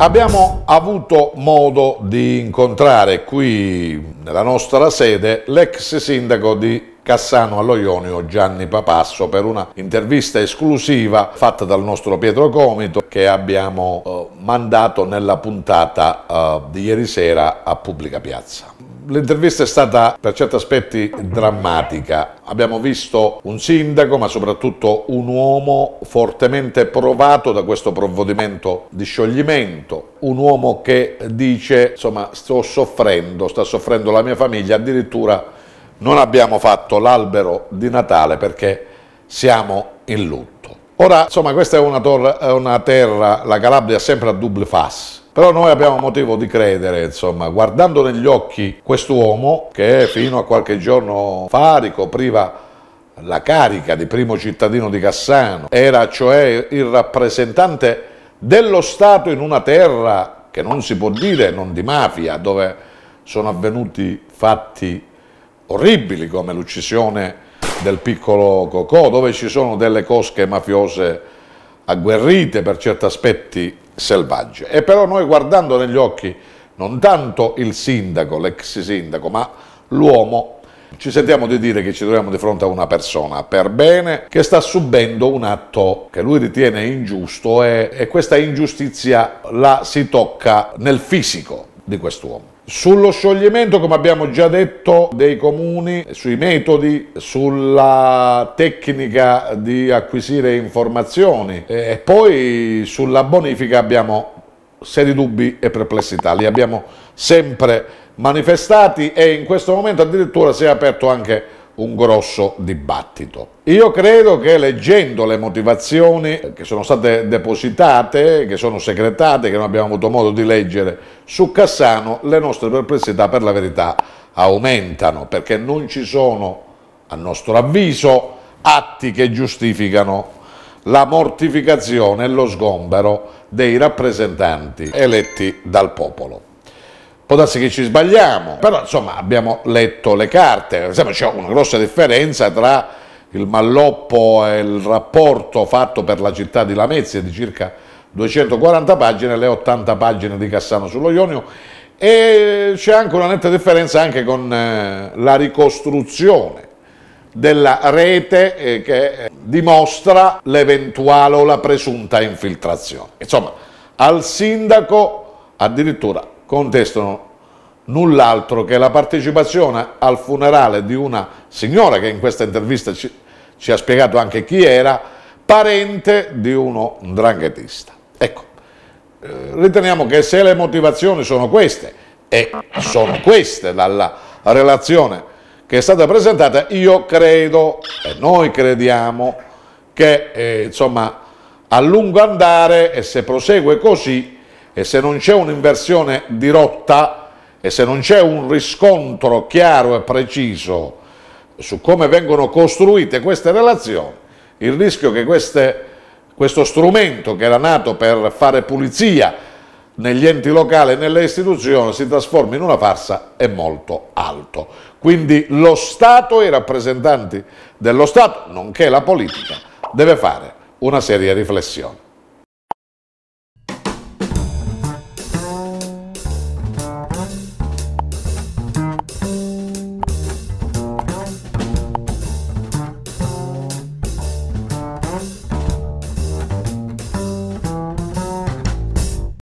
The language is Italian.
Abbiamo avuto modo di incontrare qui nella nostra sede l'ex sindaco di Cassano allo Ionio Gianni Papasso per una intervista esclusiva fatta dal nostro Pietro Comito che abbiamo eh, mandato nella puntata eh, di ieri sera a Pubblica Piazza. L'intervista è stata per certi aspetti drammatica. Abbiamo visto un sindaco, ma soprattutto un uomo fortemente provato da questo provvedimento di scioglimento. Un uomo che dice, insomma, sto soffrendo, sta soffrendo la mia famiglia, addirittura non abbiamo fatto l'albero di Natale perché siamo in lutto. Ora, insomma, questa è una, una terra, la Calabria, sempre a double face però noi abbiamo motivo di credere, insomma, guardando negli occhi quest'uomo che fino a qualche giorno fa ricopriva la carica di primo cittadino di Cassano, era cioè il rappresentante dello Stato in una terra che non si può dire non di mafia, dove sono avvenuti fatti orribili come l'uccisione del piccolo Cocò, dove ci sono delle cosche mafiose agguerrite per certi aspetti selvagge. E però noi guardando negli occhi non tanto il sindaco, l'ex sindaco, ma l'uomo, ci sentiamo di dire che ci troviamo di fronte a una persona per bene che sta subendo un atto che lui ritiene ingiusto e, e questa ingiustizia la si tocca nel fisico di quest'uomo. Sullo scioglimento, come abbiamo già detto, dei comuni, sui metodi, sulla tecnica di acquisire informazioni e poi sulla bonifica abbiamo seri dubbi e perplessità, li abbiamo sempre manifestati e in questo momento addirittura si è aperto anche un grosso dibattito. Io credo che leggendo le motivazioni che sono state depositate, che sono segretate, che non abbiamo avuto modo di leggere su Cassano, le nostre perplessità per la verità aumentano perché non ci sono, a nostro avviso, atti che giustificano la mortificazione e lo sgombero dei rappresentanti eletti dal popolo. Può darsi che ci sbagliamo, però insomma abbiamo letto le carte, per esempio c'è una grossa differenza tra il malloppo e il rapporto fatto per la città di Lamezia di circa 240 pagine, e le 80 pagine di Cassano sullo Ionio e c'è anche una netta differenza anche con eh, la ricostruzione della rete eh, che eh, dimostra l'eventuale o la presunta infiltrazione. Insomma, al sindaco addirittura contestano null'altro che la partecipazione al funerale di una signora che in questa intervista ci, ci ha spiegato anche chi era, parente di uno ndranghetista. Ecco, eh, riteniamo che se le motivazioni sono queste, e sono queste dalla relazione che è stata presentata, io credo, e noi crediamo, che eh, insomma, a lungo andare, e se prosegue così, e se non c'è un'inversione di rotta e se non c'è un riscontro chiaro e preciso su come vengono costruite queste relazioni, il rischio che queste, questo strumento che era nato per fare pulizia negli enti locali e nelle istituzioni si trasformi in una farsa è molto alto. Quindi lo Stato e i rappresentanti dello Stato, nonché la politica, deve fare una seria riflessione.